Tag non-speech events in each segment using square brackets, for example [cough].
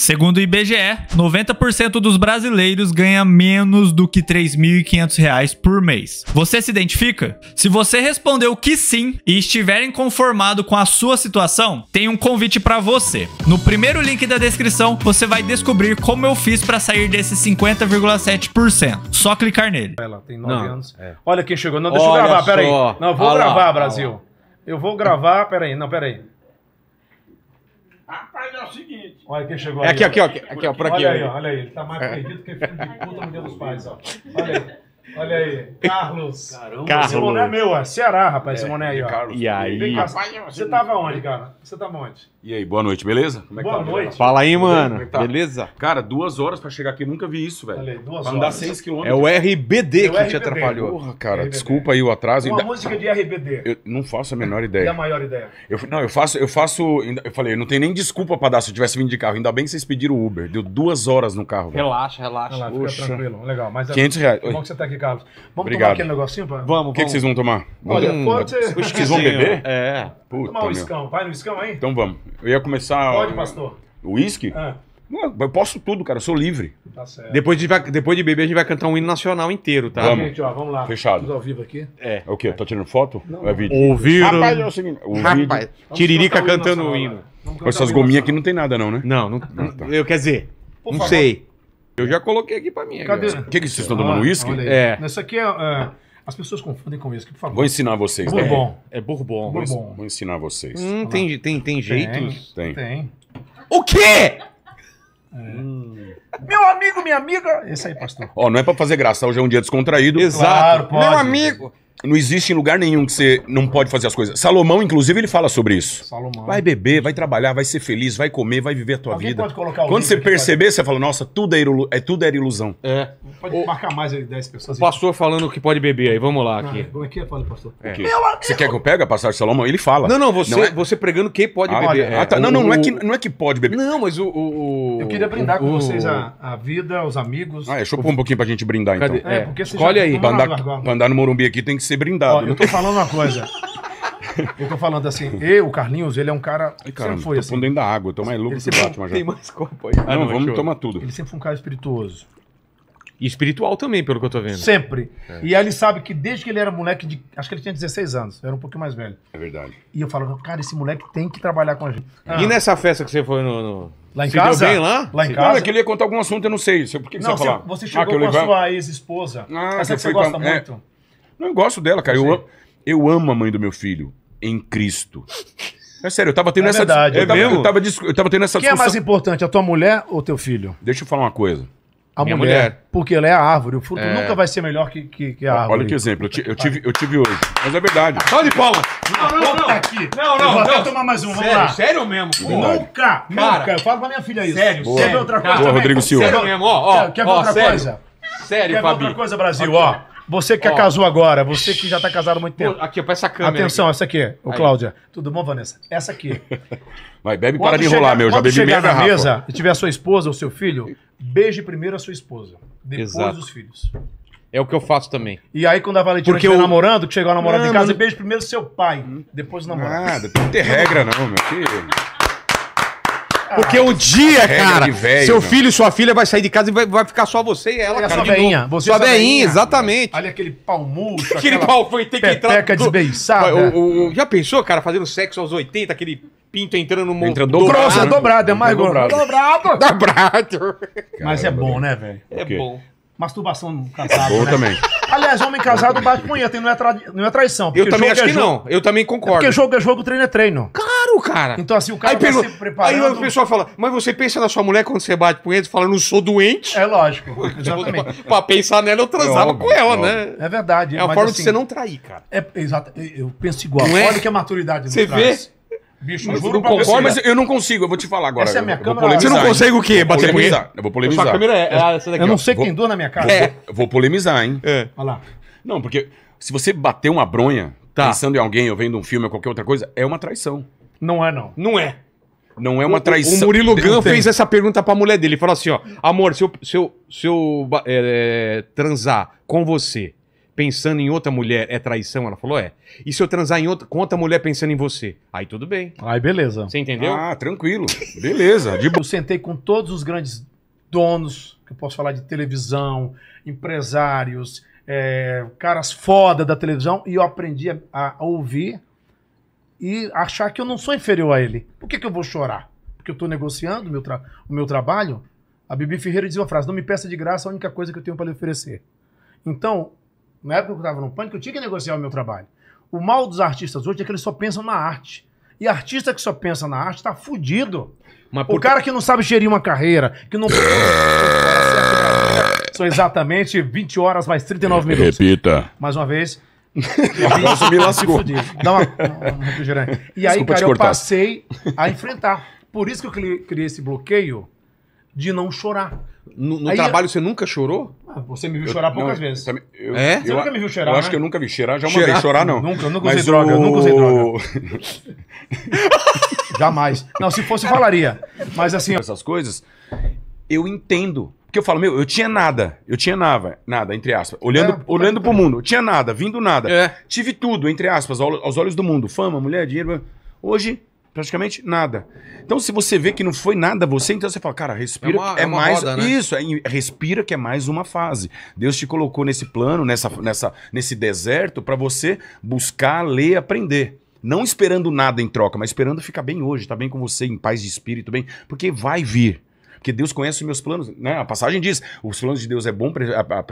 Segundo o IBGE, 90% dos brasileiros ganha menos do que R$ 3.500 por mês. Você se identifica? Se você respondeu que sim e estiver inconformado com a sua situação, tem um convite para você. No primeiro link da descrição, você vai descobrir como eu fiz para sair desse 50,7%. Só clicar nele. Ela tem 9 anos. É. Olha quem chegou. Não, deixa Olha eu gravar, peraí. Não, vou gravar, lá. Brasil. Eu vou gravar, peraí. Não, peraí. Olha quem chegou é Aqui, aqui, ó, aqui, aqui, ó, por aqui. Olha aí, ó, olha aí. Ele tá mais é. perdido que filho de puta no dia dos pais, ó. Olha aí. Olha aí, [laughs] Carlos. Caramba, Carlos. Simoné é meu, ó. É Ceará, rapaz. É, Simoné aí, ó. Carlos. E aí? Vem, você tava onde, cara? Você tava onde? E aí, boa noite, beleza? Como é boa que tá, noite. Fala aí, mano. Como é que tá? Beleza? Cara, duas horas pra chegar aqui, nunca vi isso, velho. Falei, duas pra andar horas. seis quilômetros. É o RBD é o que RBD. te atrapalhou. Porra, cara, RBD. desculpa aí o atraso. Uma ainda... música de RBD. Eu não faço a menor ideia. É a maior ideia. Eu, não, eu faço, eu faço. Eu falei, não tem nem desculpa pra dar se eu tivesse vindo de carro. Ainda bem que vocês pediram o Uber. Deu duas horas no carro. Velho. Relaxa, relaxa. Relaxa, fica tranquilo. Legal. Mas 500 é reais. Bom que você tá aqui, Carlos. Vamos Obrigado. tomar aquele negocinho? Pra... Vamos, vamos. O que, que, vocês vão tomar? Olha, hum, pode ser. Vocês vão beber? É. Puta, Tomar um Vai no iscão aí? Então vamos. Eu ia começar. Pode, pastor. O uísque? Ah. Eu posso tudo, cara, eu sou livre. Tá certo. Depois de, depois de beber, a gente vai cantar um hino nacional inteiro, tá? Vamos, gente, ó, vamos lá. Fechado. Tudo ao vivo aqui. É. é o quê? Tá tirando foto? Não, é vídeo. Ouviram. Rapaz, é o seguinte. O Rapaz, tiririca cantando o hino. Né? Com essas gominhas aqui não tem nada, não, né? Não, não. não ah, tá. Eu quer dizer, Por não favor. sei. Eu já coloquei aqui pra mim. Cadê? O que, que vocês estão tomando uísque? É. Nessa aqui é. Uh... As pessoas confundem com isso, por favor. Vou ensinar vocês. Né? Bourbon. É, é bourbon. bourbon. Vou ensinar vocês. Hum, tem, tem, tem jeitos? Tem. tem. O quê? É. Hum. Meu amigo, minha amiga. Esse aí, pastor. Ó, oh, não é pra fazer graça, hoje é um dia descontraído. Exato. Claro, Meu amigo não existe em lugar nenhum que você não pode fazer as coisas. Salomão, inclusive, ele fala sobre isso. Salomão. Vai beber, vai trabalhar, vai ser feliz, vai comer, vai viver a tua Alguém vida. Pode colocar o Quando você perceber, pode... você fala, nossa, tudo, é ilu... é, tudo era ilusão. É. Pode o... marcar mais aí 10 pessoas. O pastor falando que pode beber aí, vamos lá aqui. Ah, como é que é, fala, pastor? É. Você quer que eu pegue a passagem de Salomão? Ele fala. Não, não, você, não é... você pregando que pode ah, beber. É, ah, tá. o... Não, não, não é, que, não é que pode beber. Não, mas o... o... Eu queria brindar com vocês a, a, vida, os amigos. Ah, é, deixa eu pôr um pouquinho pra gente brindar, então. É, porque você Escolhe já... aí. Tá andar, pra andar no Morumbi aqui tem que ser ser brindado. Ó, né? eu tô falando uma coisa. Eu tô falando assim, eu, o Carlinhos, ele é um cara. Ai, sempre foi tô assim. dentro da água, tô mais louco ele que sempre... Batman já. Tem mais copo aí. Ah, não, vamos tomar tudo. Ele sempre foi um cara espirituoso. E espiritual também, pelo que eu tô vendo. Sempre. É. E aí ele sabe que desde que ele era moleque, de, acho que ele tinha 16 anos, era um pouquinho mais velho. É verdade. E eu falo, cara, esse moleque tem que trabalhar com a gente. Ah. E nessa festa que você foi no. no... Lá em casa? Deu bem lá? Lá em casa. é que ele ia contar algum assunto, eu não sei. Por que, não, você falou? falar? Você chegou ah, com levar... a sua ex-esposa. Ah, essa que, que você gosta pra... É. muito. É. Eu gosto dela, cara. Eu, eu amo a mãe do meu filho em Cristo. É sério, eu tava tendo é essa verdade, eu, é tava, eu, tava, eu tava tendo essa Quem é discussão. é mais importante, a tua mulher ou teu filho? Deixa eu falar uma coisa. A mulher, mulher, Porque ela é a árvore. O fruto é... nunca vai ser melhor que, que, que a árvore. Olha que exemplo. Eu, eu, tive, eu tive hoje. Mas é verdade. Só de palmas. Não, não, não. Aqui. Não, não, não. tomar mais um. Vamos sério, lá. Sério mesmo. Pô. Nunca, Cara, nunca. Eu falo pra minha filha isso. Sério, Boa. sério. Quer ver outra coisa? Boa, Rodrigo Silva. Sério mesmo. Ó, ó, quer ver ó, outra sério. coisa? Sério, Quer ver Fabi. outra coisa, Brasil? Ó. Você que é ó, casou agora, você que já está casado há muito tempo. Aqui, para essa câmera. Atenção, aqui. essa aqui. O Cláudia. Tudo bom, Vanessa? Essa aqui. Mas [laughs] bebe quando para de enrolar, meu. Já bebi meia garrafa. mesa e tiver a sua esposa ou seu filho, beije primeiro a sua esposa. Depois Exato. os filhos. É o que eu faço também. E aí, quando a Valentina Porque estiver eu... namorando, que chegou a namorada em casa, mano... beija primeiro seu pai, depois o namorado. Ah, não tem regra não, meu filho. Porque um dia, cara, véio, seu filho e sua filha vai sair de casa e vai, vai ficar só você e ela, é cara. Sua veinha. Você sua veinha, exatamente. Olha aquele palmuço, aquele pau foi ter que entrar. desbeiçada. O, o, já pensou, cara, fazendo sexo aos 80, aquele pinto entrando no Entra dobrado. Grossa, dobrado, é mais dobrado. Dobrado. [laughs] dobrado. Mas é bom, né, velho? É bom. Masturbação é casado. É né? também. Aliás, homem casado bate punheta e não é, tra... não é traição. Eu também acho é que jogo... não. Eu também concordo. É porque jogo é jogo, treino é treino. Caramba. Claro, cara. Então, assim, o cara aí, tá pelo... preparando... Aí o pessoal fala, mas você pensa na sua mulher quando você bate com ele, fala, não sou doente. É lógico, exatamente. [laughs] pra pensar nela, eu transava é óbvio, com ela, é né? É verdade. É uma forma assim, de você não trair, cara. É, exato. Eu penso igual. Não é? Olha é? que a maturidade Você vê? Bicho, mas juro não concordo, mas eu não consigo, eu vou te falar agora. Essa é a minha câmera. Você não consegue o quê? Bater com ele? Eu vou polemizar. Sua câmera é, é essa daqui. Eu não sei quem dou na minha cara. É. vou polemizar, hein? É. Olha lá. Não, porque se você bater uma bronha tá. pensando em alguém ou vendo um filme ou qualquer outra coisa, é uma traição. Não é, não. Não é. Não é uma traição. O Murilo Gun fez essa pergunta pra mulher dele. Ele falou assim, ó. Amor, se eu, se eu, se eu é, transar com você pensando em outra mulher é traição? Ela falou, é. E se eu transar em outra, com outra mulher pensando em você? Aí tudo bem. Aí beleza. Você entendeu? Ah, tranquilo. beleza. De... Eu sentei com todos os grandes donos, que eu posso falar de televisão, empresários, é, caras foda da televisão, e eu aprendi a, a ouvir e achar que eu não sou inferior a ele. Por que, que eu vou chorar? Porque eu estou negociando meu o meu trabalho? A Bibi Ferreira dizia uma frase: não me peça de graça a única coisa que eu tenho para lhe oferecer. Então, na época que eu estava no pânico, eu tinha que negociar o meu trabalho. O mal dos artistas hoje é que eles só pensam na arte. E artista que só pensa na arte está fudido. Por... O cara que não sabe gerir uma carreira, que não. É. São exatamente 20 horas mais 39 é, minutos. Repita. Mais uma vez, me [laughs] lascou. Dá uma, refrigerante. E aí, Desculpa cara, eu passei a enfrentar. Por isso que eu criei esse bloqueio de não chorar. No, no aí, trabalho você nunca chorou? Ah, você me viu eu, chorar poucas não, vezes. Eu, é? Você nunca me viu chorar? Eu acho né? que eu nunca vi cheirar já uma vez. Chorar não. Nunca, eu nunca usei Mas droga. Eu nunca usei droga. [laughs] Jamais. Não, se fosse, falaria. Mas assim. Essas coisas, eu entendo. Porque eu falo, meu, eu tinha nada. Eu tinha nada, nada entre aspas. Olhando, é, olhando é. pro mundo. Eu tinha nada, vindo nada. É. Tive tudo, entre aspas, aos olhos do mundo. Fama, mulher, dinheiro. Hoje, praticamente nada. Então, se você vê que não foi nada você, então você fala, cara, respira. É, uma, é, é uma mais. Roda, né? Isso, é, respira que é mais uma fase. Deus te colocou nesse plano, nessa, nessa, nesse deserto, para você buscar, ler, aprender não esperando nada em troca, mas esperando ficar bem hoje, tá bem com você, em paz de espírito, bem, porque vai vir porque Deus conhece os meus planos. Né? A passagem diz: os planos de Deus é bom,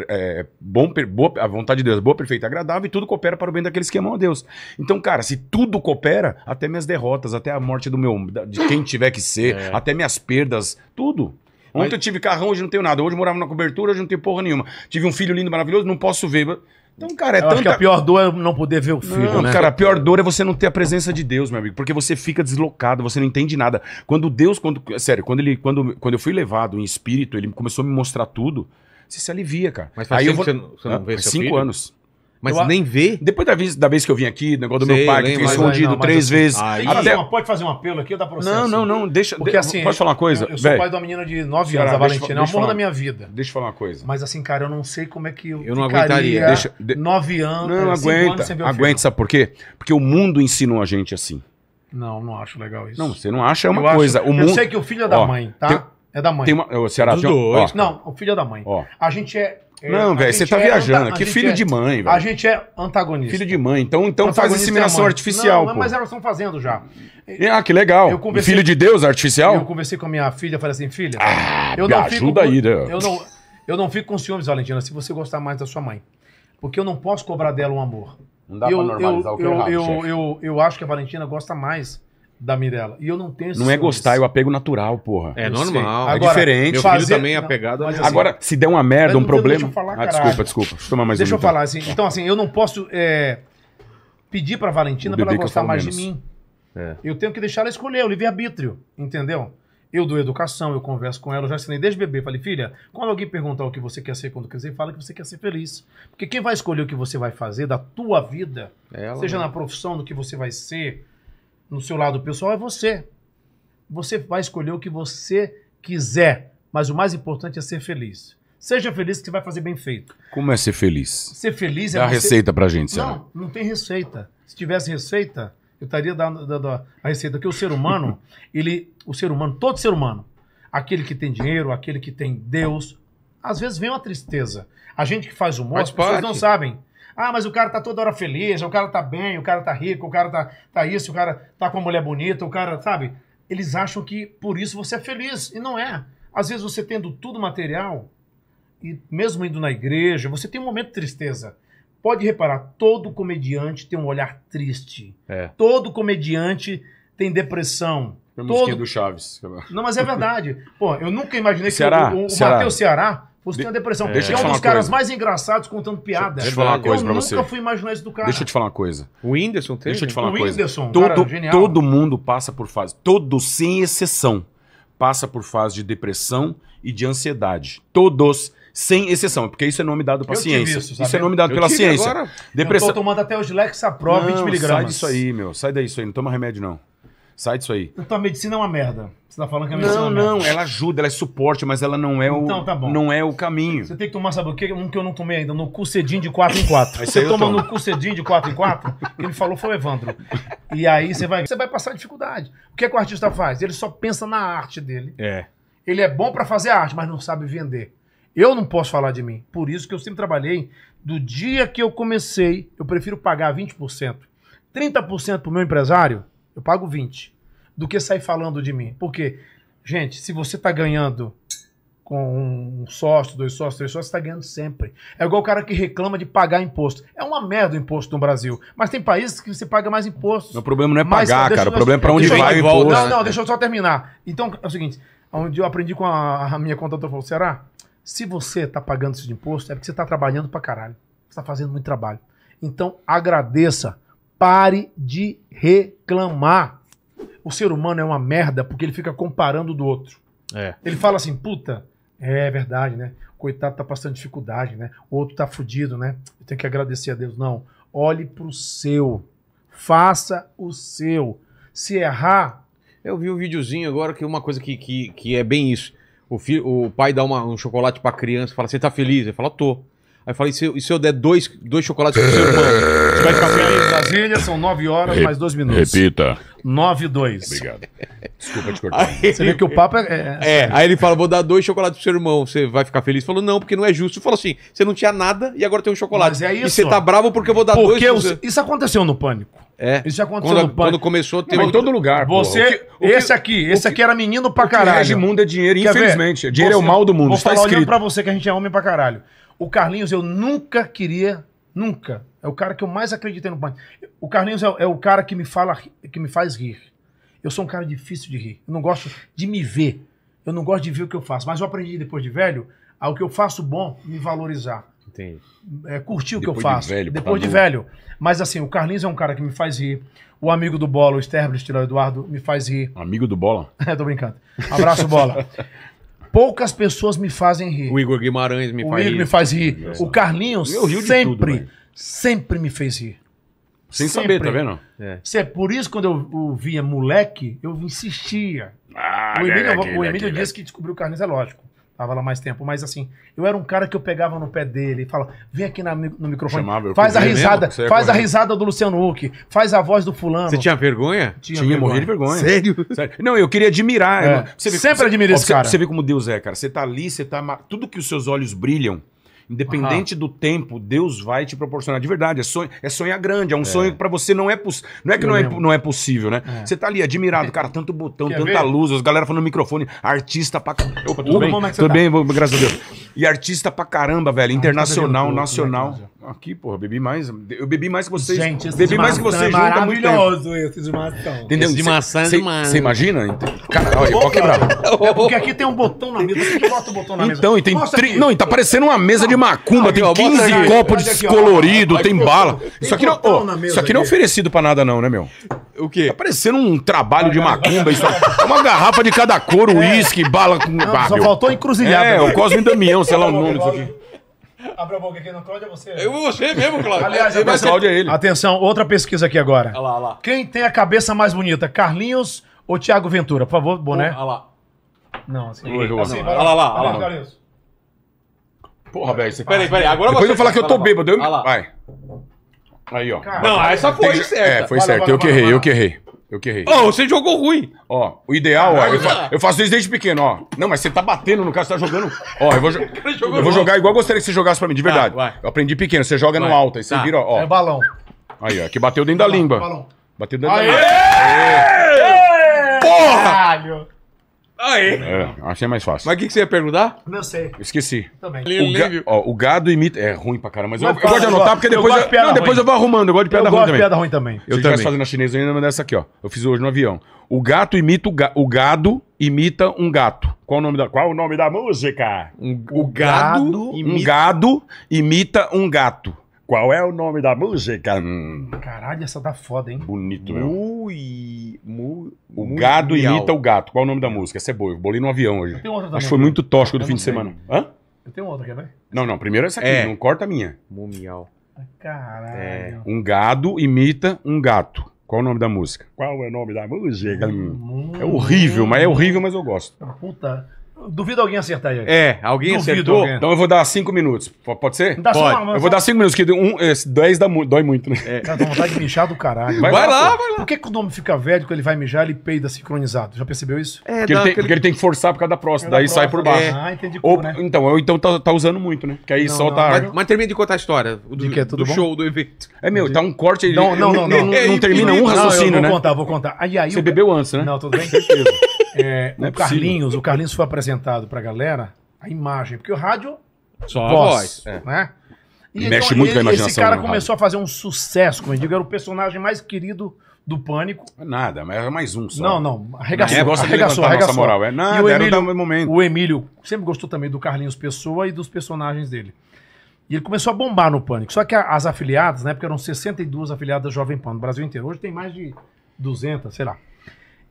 é bom boa, a vontade de Deus é boa, perfeita, agradável, e tudo coopera para o bem daqueles que amam a Deus. Então, cara, se tudo coopera, até minhas derrotas, até a morte do meu, de quem tiver que ser, é. até minhas perdas, tudo. Ontem Mas... eu tive carrão, hoje não tenho nada. Hoje eu morava na cobertura, hoje não tenho porra nenhuma. Tive um filho lindo, maravilhoso, não posso ver. Então, cara, é Eu tanta... acho que a pior dor é não poder ver o filho, não, né? cara, a pior dor é você não ter a presença de Deus, meu amigo, porque você fica deslocado, você não entende nada. Quando Deus, quando, sério, quando ele, quando, quando eu fui levado em espírito, ele começou a me mostrar tudo. Você se alivia, cara. Mas faz Aí eu vou... você não, ah, cinco filho? anos. Mas eu, nem vê? Depois da vez, da vez que eu vim aqui, negócio do meu pai, que escondido não, três assim, vezes. até... Ah, pode fazer um apelo aqui dá processo? Não, não, não. Deixa, Porque, assim, pode falar uma coisa? Eu, eu sou pai de uma menina de 9 anos, a Valentina. É o amor da minha vida. Deixa eu falar uma coisa. Mas assim, cara, eu não sei como é que eu Eu não aguentaria. Deixa, de... anos, não, aguenta, anos Aguenta, sabe por quê? Porque o mundo ensinou a gente assim. Não, não acho legal isso. Não, você não acha é uma eu coisa. Acho, o mundo... Eu sei que o filho é da mãe, tá? É da mãe. Tem uma, é o Ceará, dois. não, o filho é da mãe. A gente é é, não, velho, você tá é viajando. Anta... Que filho é... de mãe, velho. A gente é antagonista. Filho de mãe. Então, então faz é inseminação artificial, não, pô. Mas elas estão fazendo já. Ah, que legal. Conversei... Filho de Deus artificial? Eu conversei com a minha filha, falei assim, filha... Ah, eu me não ajuda fico... aí, né? Eu não, eu não fico com ciúmes, Valentina, se você gostar mais da sua mãe. Porque eu não posso cobrar dela um amor. Não dá eu, pra normalizar eu, o que é eu, eu, eu, eu, eu acho que a Valentina gosta mais da Mirella. E eu não tenho Não é gostar, é o apego natural, porra. É normal, é agora, é diferente. Meu filho também é apegado. Não, assim, agora, se der uma merda, um problema. Deixa eu falar, ah, desculpa, desculpa. Deixa eu tomar mais Deixa um eu então. falar assim. Então, assim, eu não posso é, pedir pra Valentina pra ela gostar mais menos. de mim. É. Eu tenho que deixar ela escolher, é o livre-arbítrio, entendeu? Eu dou educação, eu converso com ela, eu já ensinei desde bebê. Falei, filha, quando alguém perguntar o que você quer ser quando crescer, fala que você quer ser feliz. Porque quem vai escolher o que você vai fazer da tua vida, é ela, seja né? na profissão, do que você vai ser, no seu lado pessoal é você. Você vai escolher o que você quiser, mas o mais importante é ser feliz. Seja feliz que você vai fazer bem feito. Como é ser feliz? Ser feliz é. Dá a receita pra gente, Sérgio. Não, não tem receita. Se tivesse receita, eu estaria dando, dando a receita que o ser humano, [laughs] ele, o ser humano, todo ser humano, aquele que tem dinheiro, aquele que tem Deus, às vezes vem uma tristeza. A gente que faz humor, faz as pessoas parte. não sabem. Ah, mas o cara tá toda hora feliz, o cara tá bem, o cara tá rico, o cara tá, tá isso, o cara tá com uma mulher bonita, o cara, sabe? Eles acham que por isso você é feliz, e não é. Às vezes você tendo tudo material, e mesmo indo na igreja, você tem um momento de tristeza. Pode reparar, todo comediante tem um olhar triste. É. Todo comediante tem depressão. todo... do Chaves. Não, mas é verdade. [laughs] Pô, eu nunca imaginei Ceará, que o, o, o Matheus Ceará você de... tem uma depressão. É. É Deixa é um dos caras coisa. mais engraçados contando piada. Deixa eu te falar uma coisa eu pra você. Eu nunca fui imaginar isso do cara. Deixa eu te falar uma coisa. O Whindersson teve? Deixa eu te falar o uma Whindersson, O Todo, todo mundo passa por fase. Todo, sem exceção, passa por fase de depressão e de ansiedade. Todos sem exceção, porque isso é nome dado para ciência. Isso, isso, é nome dado eu pela ciência. Agora, Depressão. Eu tô tomando até os Lexapro, 20 miligramas. Sai disso aí, meu. Sai daí isso aí, não toma remédio não. Sai disso aí. Então a medicina é uma merda. Você tá falando que a medicina não, é uma não, merda. Não, ela ajuda, ela é suporte, mas ela não é o, então, tá Não é o caminho. Você tem que tomar, sabe o quê? Um que eu não tomei ainda, no cucedinho de 4 em 4. Você toma tomo. no cucedinho de 4 em 4? ele falou foi o Evandro. E aí você vai, você vai passar dificuldade. O que, é que o artista faz? Ele só pensa na arte dele. É. Ele é bom para fazer arte, mas não sabe vender. Eu não posso falar de mim. Por isso que eu sempre trabalhei. Do dia que eu comecei, eu prefiro pagar 20%, 30% pro meu empresário eu pago 20, do que sair falando de mim. Porque, gente, se você está ganhando com um sócio, dois sócios, três sócios, está ganhando sempre. É igual o cara que reclama de pagar imposto. É uma merda o imposto no Brasil. Mas tem países que você paga mais impostos. O problema não é mais, pagar, cara. o problema é para onde vai o imposto. Não, não, deixa eu só terminar. Então, é o seguinte, onde eu aprendi com a, a minha contadora, falou, será? Se você está pagando esse imposto, é porque você está trabalhando para caralho. Você está fazendo muito trabalho. Então, agradeça Pare de reclamar. O ser humano é uma merda porque ele fica comparando do outro. É. Ele fala assim, puta, é verdade, né? Coitado tá passando dificuldade, né? O outro tá fudido, né? Eu tenho que agradecer a Deus. Não, olhe pro seu. Faça o seu. Se errar... Eu vi um videozinho agora que uma coisa que, que, que é bem isso. O, filho, o pai dá uma, um chocolate pra criança e fala, você tá feliz? Ele fala, tô. Aí eu falei, se e se eu der dois, dois chocolates pro seu irmão? [laughs] Você vai ficar feliz? Brasília, são nove horas, Re- mais dois minutos. Repita. Nove e dois. Obrigado. Desculpa te cortar. Aí, Você vê que o papo é-, é... É, aí ele fala, vou dar dois chocolates pro seu irmão, você vai ficar feliz? Falou, não, porque não é justo. Falou assim, você não tinha nada e agora tem um chocolate. Mas é isso. E você tá bravo porque eu vou dar Porque dois... pro isso aconteceu no Pânico. É. Isso aconteceu quando, no Pânico. quando começou, teve... Mas em todo lugar. Você, O que- o que- esse aqui, esse aqui era menino pra o que caralho. rege mundo é dinheiro, infelizmente. É dinheiro é o mal do mundo, Vou está falar olhando pra você que a gente é homem pra caralho. O Carlinhos, eu nunca queria, nunca. É o cara que eu mais acreditei no pânico. O Carlinhos é, é, o cara que me fala, que me faz rir. Eu sou um cara difícil de rir. Eu não gosto de me ver. Eu não gosto de ver o que eu faço. Mas eu aprendi depois de velho ao que eu faço bom me valorizar. Entendi. É, curtir o depois que eu faço. De velho, depois de velho. Mas assim, o Carlinhos é um cara que me faz rir. O amigo do Bola, o Sterblitz, o Eduardo, me faz rir. Amigo do Bola? [laughs] é, tô brincando. Abraço, Bola. [laughs] Poucas pessoas me fazem rir. O Igor Guimarães me o faz Igor rir. me faz rir. É. O Carlinhos sempre, tudo, sempre me fez rir. Sem sempre. saber, tá vendo? É. é por isso quando eu, via moleque, eu insistia. Ah, o Emílio, é, aquele, o Emílio aquele, disse que descobriu o Carlinhos, é lógico. Tava lá mais tempo, mas assim, eu era um cara que eu pegava no pé dele e falava: vem aqui na, no microfone, Chamava, faz a risada, mesmo, faz correr. a risada do Luciano Huck, faz a voz do fulano. Você tinha vergonha? Tinha, tinha morrer de vergonha. Sério? Sério? Não, eu queria admirar. É. Você vê, Sempre você, admirei ó, esse cara. Você vê como Deus é, cara. Você tá ali, você tá. Tudo que os seus olhos brilham, Independente uhum. do tempo, Deus vai te proporcionar. De verdade, é, sonho, é sonhar grande, é um é. sonho que para você não é possível. Não é que não é, não é possível, né? É. Você tá ali admirado, [laughs] cara, tanto botão, Quer tanta ver? luz, as galera falando no microfone, artista pra caramba. tudo Ufa, bem? é tudo tá? bem, graças a Deus. E artista pra caramba, velho, internacional, nacional. Aqui, porra, bebi mais. Eu bebi mais que vocês. Gente, esse bebi mais que vocês é junto muito esse de maçã. Entendeu? Esse de maçã é cê, é demais. Você imagina? Cara, olha, pode quebrar. É porque aqui tem um botão na mesa. Você que bota o botão na mesa? Então, e tem. Tri... Não, e tá parecendo uma mesa de macumba. Tem 15 copos descoloridos, tem bala. Isso aqui não. Isso aqui não é oferecido pra nada, não, né, meu? O quê? Tá parecendo um trabalho de macumba. Isso é uma garrafa de cada cor, é. uísque, bala com. Só faltou encruzilhada. É, o né? Cosme Damião, sei lá o [laughs] nome disso aqui. Abre a boca aqui, não, Cláudio, é você? Né? Eu, você mesmo, Cláudio. Aliás, é, atenção, Cláudio é ele. atenção, outra pesquisa aqui agora. Olha lá, olha lá. Quem tem a cabeça mais bonita, Carlinhos ou Thiago Ventura? Por favor, boné. Olha lá. Não, assim. Oi, assim, assim, olha lá, olha lá. Olha lá. Porra, velho, você Peraí, peraí, agora Depois você. eu falar que eu tô bêbado, eu... Vai. Aí, ó. Não, essa foi certa. É, foi certo, eu que errei, eu que errei. Eu que errei. Ó, oh, você jogou ruim. Ó, o ideal, ó, eu, fa eu, faço isso desde pequeno, ó. Não, mas você tá batendo, no caso, você tá jogando. Ó, eu vou, jo [laughs] eu vou jogar igual eu gostaria que você jogasse pra mim, de tá, verdade. Tá, eu aprendi pequeno, você joga vai. no alto, aí você tá. vira, ó. É balão. Aí, ó, que bateu dentro da limba. língua. Balão. Bateu dentro Aê! da língua. Aê! Porra! Caralho. Ah, é? é achei mais fácil. Mas o que, que você ia perguntar? Não sei. Esqueci. Também. O, ga, ó, o gado imita. É ruim pra caramba, mas, mas eu, eu, gosto de anotar porque depois. Eu, eu... De não, depois eu vou arrumando. Eu gosto de piada eu ruim. Eu gosto de piada ruim também. Eu Se também. fazendo a chinesa ainda, mas essa aqui, ó. Eu fiz hoje no avião. O gato imita o, ga... o gado imita um gato. Qual o nome da, Qual o nome da música? Um... O, gado, gado imita... um gado imita um gato. Qual é o nome da música? Caralho, essa tá foda, hein? Bonito, meu. Mui, mu, o gado imita o gato. Qual é o nome da música? Essa é boa. Eu bolei no avião hoje. outra também. Acho foi muito tóxico do fim de semana. Hã? Eu tenho outra, quer ver? Né? Não, não. Primeiro essa aqui. É. Não corta a minha. Mumial. Ah, caralho. É. Um gado imita um gato. Qual é o nome da música? Qual é o nome da música? Hum. É horrível, mas é horrível, mas eu gosto. Puta duvido alguém acertar aí. É, alguém duvido acertou. Alguém. Então eu vou dar cinco minutos. Pode ser? Dá Pode. Só uma, eu vou né? dar cinco minutos, que um, esse, dez dá, dói muito, né? É. Cara, dá vontade de mijar do caralho. Vai, vai lá, lá vai lá. Por que, que o nome fica velho quando ele vai mijar, ele peida sincronizado? Já percebeu isso? É, porque, ele tem, aquele... porque ele tem que forçar por causa da próstata, daí da sai por baixo. É. Ah, entendi. Ou, né? Então, ou então tá, tá, usando muito, né? Que aí não, solta. Não, Mas, termina de contar a história do, que é tudo do bom? show, do evento. É meu, tá um corte. Não, não, não. Não é, termina um raciocínio, né? Vou contar, vou contar. Você bebeu antes, né? Não, tudo bem? Certeza. [laughs] É, o, é Carlinhos, o Carlinhos foi apresentado pra galera a imagem, porque o rádio. Só voz, a voz. É. Né? E então Mexe então, muito ele, com a imaginação. Esse cara né, começou rádio. a fazer um sucesso, como eu digo, era o personagem mais querido do Pânico. Nada, mas era mais um só. Não, não, arregaçou, é, arregaçou, arregaçou. arregaçou. moral, é nada, o Emílio, era momento. O Emílio sempre gostou também do Carlinhos Pessoa e dos personagens dele. E ele começou a bombar no Pânico. Só que as afiliadas, na né, época eram 62 afiliadas da Jovem Pan no Brasil inteiro. Hoje tem mais de 200, sei lá.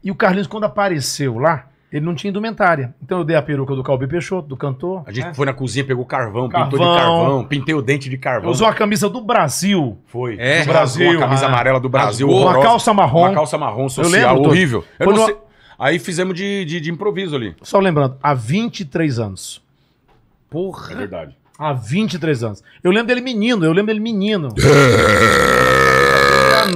E o Carlinhos, quando apareceu lá, ele não tinha indumentária. Então eu dei a peruca do Calbi Peixoto, do cantor. A gente né? foi na cozinha, pegou carvão, carvão, pintou de carvão, pintei o dente de carvão. usou a camisa do Brasil. Foi. É, do Brasil. Uma camisa amarela do Brasil. Rasgou, uma calça marrom. Uma calça marrom social, eu lembro, horrível. Eu não Aí fizemos de, de, de, improviso ali. Só lembrando, há 23 anos. Porra. É verdade. Há 23 anos. Eu lembro dele menino, eu lembro dele menino. [laughs]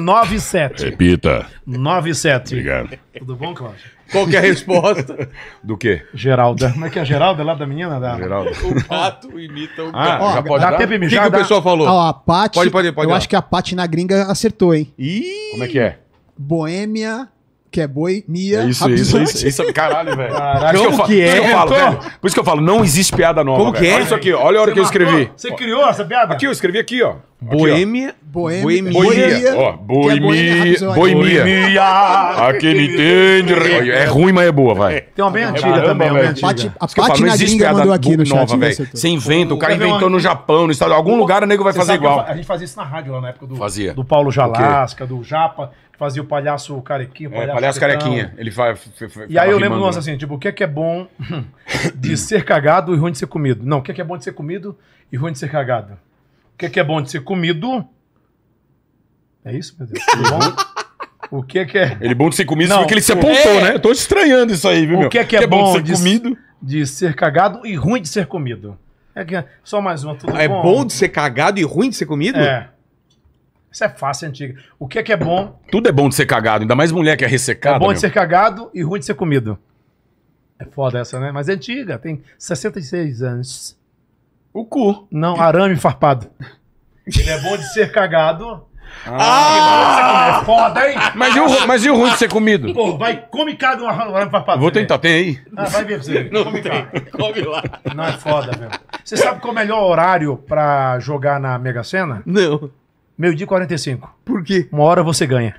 97. Repita. 97. Obrigado. Tudo bom, Cláudio? Qual que é a resposta? [laughs] Do quê? Geralda. Como é que é a Geralda é lá da menina? Da... Geralda. O pato imita o ah, já pode dar? tempo O que, que o pessoal falou? a Paty, pode, pode, pode. Eu dar. acho que a Paty na gringa acertou, hein? Ih! Como é que é? Boêmia que é boi, mia. É isso, é isso, é isso, é isso. Caralho, velho. Caralho, como que é? Então? Por isso que eu falo, não existe piada nova. Como que é? Olha isso aqui, olha a hora você que eu escrevi. Você criou essa piada? Aqui, eu escrevi aqui, ó. Boêmia. Boêmia. Boêmia. Ó, boêmia. Boêmia. A me entende. É ruim, mas é boa, vai. Tem uma bem antiga também, bem antiga. A Paty gringa mandou aqui no chat. Você né, inventa, o cara inventou no Japão, no estado. Algum lugar o nego vai fazer igual. A gente fazia isso na rádio lá na época do Paulo Jalasca, do Japa fazia o palhaço carequinha. O palhaço, é, palhaço carequinha. Ele vai. E aí eu lembro, nossa, assim, tipo, o que é que é bom de ser cagado e ruim de ser comido? Não, o que é que é bom de ser comido e ruim de ser cagado? O que é que é bom de ser comido? É isso, meu Deus? Tudo bom? O que é que é. Ele é bom de ser comido não, porque ele se apontou, é... né? Eu tô estranhando isso aí, viu, meu? O que é que, é, que é bom, bom de ser comido? De ser cagado e ruim de ser comido. É que... Só mais uma, tudo ah, bom? É bom de ser cagado e ruim de ser comido? É. Isso é fácil, é antiga. O que é que é bom? Tudo é bom de ser cagado, ainda mais mulher que é ressecada. É bom meu. de ser cagado e ruim de ser comido. É foda essa, né? Mas é antiga, tem 66 anos. O cu. Não, arame farpado. Ele é bom de ser cagado. Ah! ah! É foda, hein? Mas e, o, mas e o ruim de ser comido? Pô, vai, come cada um arame farpado. Vou tentar, tem aí. Ah, vai ver pra você. Não come, tem. come lá. Não, é foda velho. Você sabe qual é o melhor horário pra jogar na Mega Sena? Não. Meio dia e 45. Por quê? Uma hora você ganha.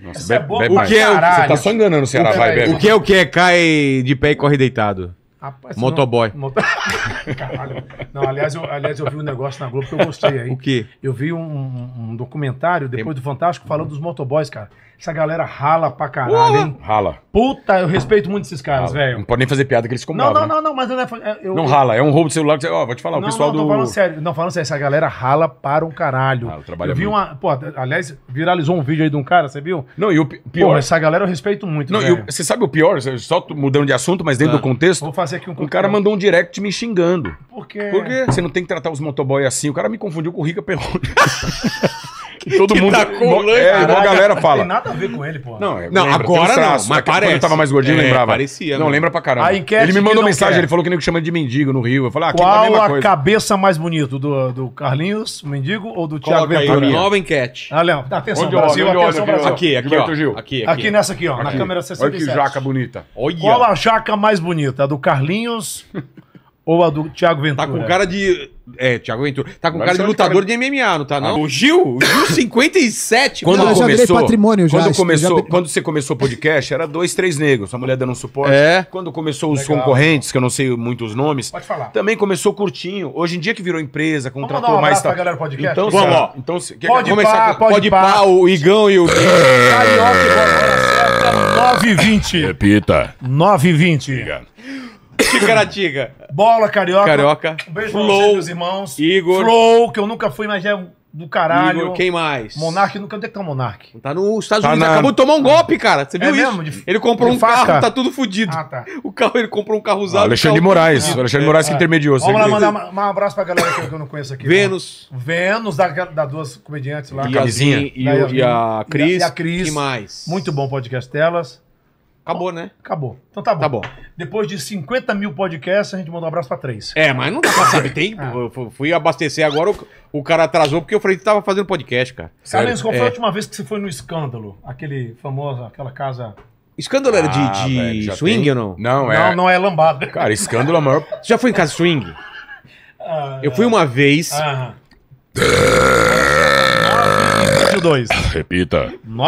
Nossa, Essa é o que é, o- você tá sangrando no Ceará, vai, bebe. O que é o que é? Cai de pé e corre deitado. Rapaz, Motoboy. não- Moto- [laughs] Caralho. Não, aliás eu, aliás, eu vi um negócio na Globo que eu gostei aí. O quê? Eu vi um, um- um documentário depois do Fantástico falando dos motoboys, cara. Essa galera rala pra caralho, hein? Rala. Puta, eu respeito muito esses caras, velho. Não pode nem fazer piada que eles ficam Não, não, né? não, não, mas eu, é é, eu, Não rala, é um roubo de celular. que você- Ó, vou te falar, o pessoal não, do... falando sério. Não, falando sério, essa galera rala para um caralho. eu vi muito. uma. Pô, aliás, viralizou um vídeo aí de um cara, você viu? Não, e o Pô, pior... essa galera eu respeito muito. Não, e o- você sabe o pior? Só mudando de assunto, mas dentro do é. contexto, Vou fazer aqui um um cara mandou um direct me xingando. Por quê? Por quê? Você não tem que tratar os motoboys assim. O cara me confundiu com o Rica Perrone. [laughs] todo [laughs] mundo. Tá mó, é, igual a galera fala. Não tem nada a ver com ele, pô. Não, não lembra, agora traço, não, mas parece. Quando eu tava mais gordinho, é, lembrava. Parecia. Não, mano. Né? lembra pra caramba. É ele me mandou mensagem, quer. ele falou que nem que chama de mendigo no Rio. Eu falei, ah, tá Qual a, coisa. cabeça mais bonita do, do Carlinhos, mendigo, ou do Thiago Ventura? Nova enquete. Ah, Léo, atenção, onde Brasil, onde atenção, olha, Brasil. Aqui, aqui, ó. Aqui, aqui. nessa aqui, ó, na câmera 67. Olha que jaca bonita. Qual a jaca mais bonita, a do Carlinhos [laughs] ou a do Thiago Ventura? Tá com cara de é, Thiago Ventura. Tá com Vai cara de lutador cara... de MMA, não tá, ah. não? Ah, o Gil, o Gil 57. [laughs] Quando não, começou, patrimônio já, quando começou, já... quando você começou o podcast, era dois, três negros, Sua mulher dando um suporte. É. Quando começou os Legal. concorrentes, que eu não sei muito os nomes. Pode falar. Também começou curtinho. Hoje em dia que virou empresa, contratou Vamos um mais tal. Pra galera podcast. Então, Vamos, ó. Então, se... pode começar, pá, pode, pode pá. o Igão e o [laughs] Carioca, agora certa, 9h20. Repita. 9h20. Obrigado. Ticaratiga. Bola Carioca. Carioca. Um beijo Flow, pra vocês, meus irmãos. Igor. Flow, que eu nunca fui, mas é do caralho. Igor, quem mais? Monark, nunca onde é que tá o Monark? Tá nos Estados tá Unidos. Na... Acabou de tomar um golpe, cara. Você é viu é isso? Mesmo? Ele comprou de um faca. carro, tá tudo fodido. Ah, tá. O carro, ele comprou um carro usado. Ah, Alexandre carro... Então, Moraes. É, Alexandre é, Moraes que é. intermediou. Vamos lá mandar um abraço pra galera que eu não conheço aqui. Vênus. Né? Vênus, da, da duas comediantes lá. E a Camisinha. E, e, a Cris. E a Cris. Que mais? Muito bom podcast delas. Acabou, né? Acabou. Então tá bom. Tá bom. Depois de 50 mil podcasts, a gente manda um abraço pra três. É, mas não dá pra saber. Tem, ah. [laughs] eu fui abastecer agora, o, o, cara atrasou porque eu falei que tava fazendo podcast, cara. Carlinhos, qual foi é. a última vez que você foi no escândalo? Aquele famoso, aquela casa. Escândalo era ah, de, de velho, swing tem... ou não? Não, é. Não, não é lambada. Cara, escândalo é maior. Você já foi em casa swing? Ah, eu fui uma vez. Aham. Dois. Repita. Nossa.